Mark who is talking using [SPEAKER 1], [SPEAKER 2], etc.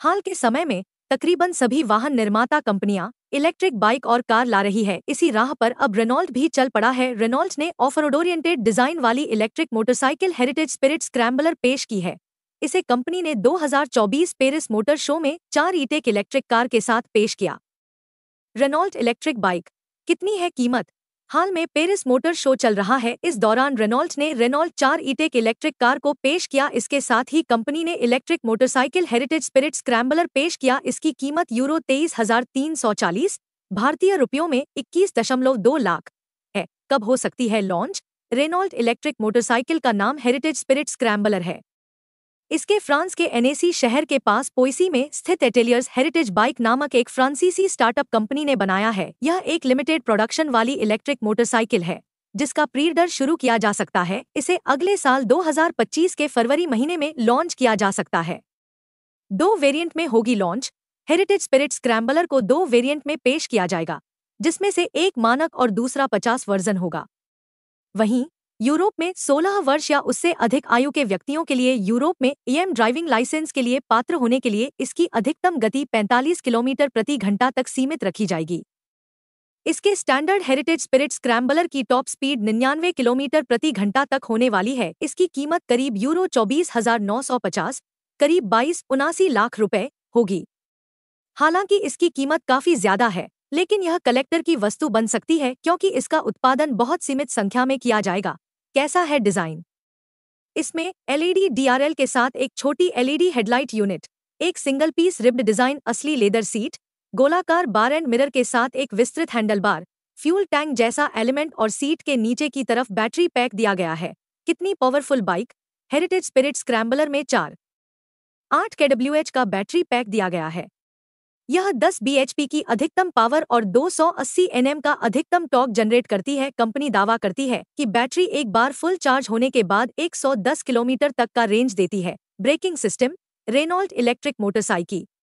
[SPEAKER 1] हाल के समय में तकरीबन सभी वाहन निर्माता कंपनियां इलेक्ट्रिक बाइक और कार ला रही है इसी राह पर अब रेनॉल्ट भी चल पड़ा है रेनॉल्ट ने ऑफरोड ओरिएंटेड डिजाइन वाली electric motorcycle heritage spirit scrambler पेश की है इसे कंपनी ने 2024 पेरिस मोटर शो में चार ईटेक इलेक्ट्रिक कार के साथ पेश किया रेनॉल्ट इलेक्ट्रिक बाइक कितनी है कीमत हाल में पेरिस मोटर शो चल रहा है इस दौरान रेनॉल्ट ने रेनॉल्ट चार ईटेक इलेक्ट्रिक कार को पेश किया इसके साथ ही कंपनी ने electric motorcycle heritage spirit scrambler पेश किया इसकी कीमत यूरो तेईस हजार तीन सौ चालीस भारतीय रुपयों में इक्कीस दशमलव दो लाख है कब हो सकती है लॉन्च रेनॉल्ट इलेक्ट्रिक मोटरसाइकिल का नाम हेरिटेज स्पिरिट स्क्रैम्बलर है इसके फ्रांस के एनएसी शहर के पास पोइसी में स्थित एटेलियर्स हेरिटेज बाइक नामक एक फ्रांसीसी स्टार्टअप कंपनी ने बनाया है यह एक लिमिटेड प्रोडक्शन वाली इलेक्ट्रिक मोटरसाइकिल है जिसका प्रीडर शुरू किया जा सकता है इसे अगले साल 2025 के फरवरी महीने में लॉन्च किया जा सकता है दो वेरिएंट में होगी लॉन्च हेरिटेज स्पिरिट स्क्रैम्बलर को दो वेरिएंट में पेश किया जाएगा जिसमें से एक मानक और दूसरा 50 वर्जन होगा वहीं यूरोप में 16 वर्ष या उससे अधिक आयु के व्यक्तियों के लिए यूरोप में ईएम ड्राइविंग लाइसेंस के लिए पात्र होने के लिए इसकी अधिकतम गति 45 किलोमीटर प्रति घंटा तक सीमित रखी जाएगी इसके स्टैंडर्ड हेरिटेज स्पिरिट स्क्रैम्बलर की टॉप स्पीड निन्यानवे किलोमीटर प्रति घंटा तक होने वाली है इसकी कीमत करीब यूरो चौबीस हजार नौ सौ पचास करीब बाईस उनासी लाख रुपए होगी हालांकि इसकी कीमत काफी ज्यादा है लेकिन यह कलेक्टर की वस्तु बन सकती है क्योंकि इसका उत्पादन बहुत सीमित संख्या में किया जाएगा कैसा है डिजाइन इसमें एलईडी डीआरएल के साथ एक छोटी एलईडी हेडलाइट यूनिट एक सिंगल पीस रिब्ड डिजाइन असली लेदर सीट गोलाकार बार एंड मिरर के साथ एक विस्तृत हैंडल बार फ्यूल टैंक जैसा एलिमेंट और सीट के नीचे की तरफ बैटरी पैक दिया गया है कितनी powerful bike heritage spirit scrambler में चार आठ केडब्ल्यूएच का बैटरी पैक दिया गया है यह 10 bhp की अधिकतम पावर और 280 nm का अधिकतम टॉक जनरेट करती है कंपनी दावा करती है कि बैटरी एक बार फुल चार्ज होने के बाद 110 किलोमीटर तक का रेंज देती है braking system Renault electric motorcycle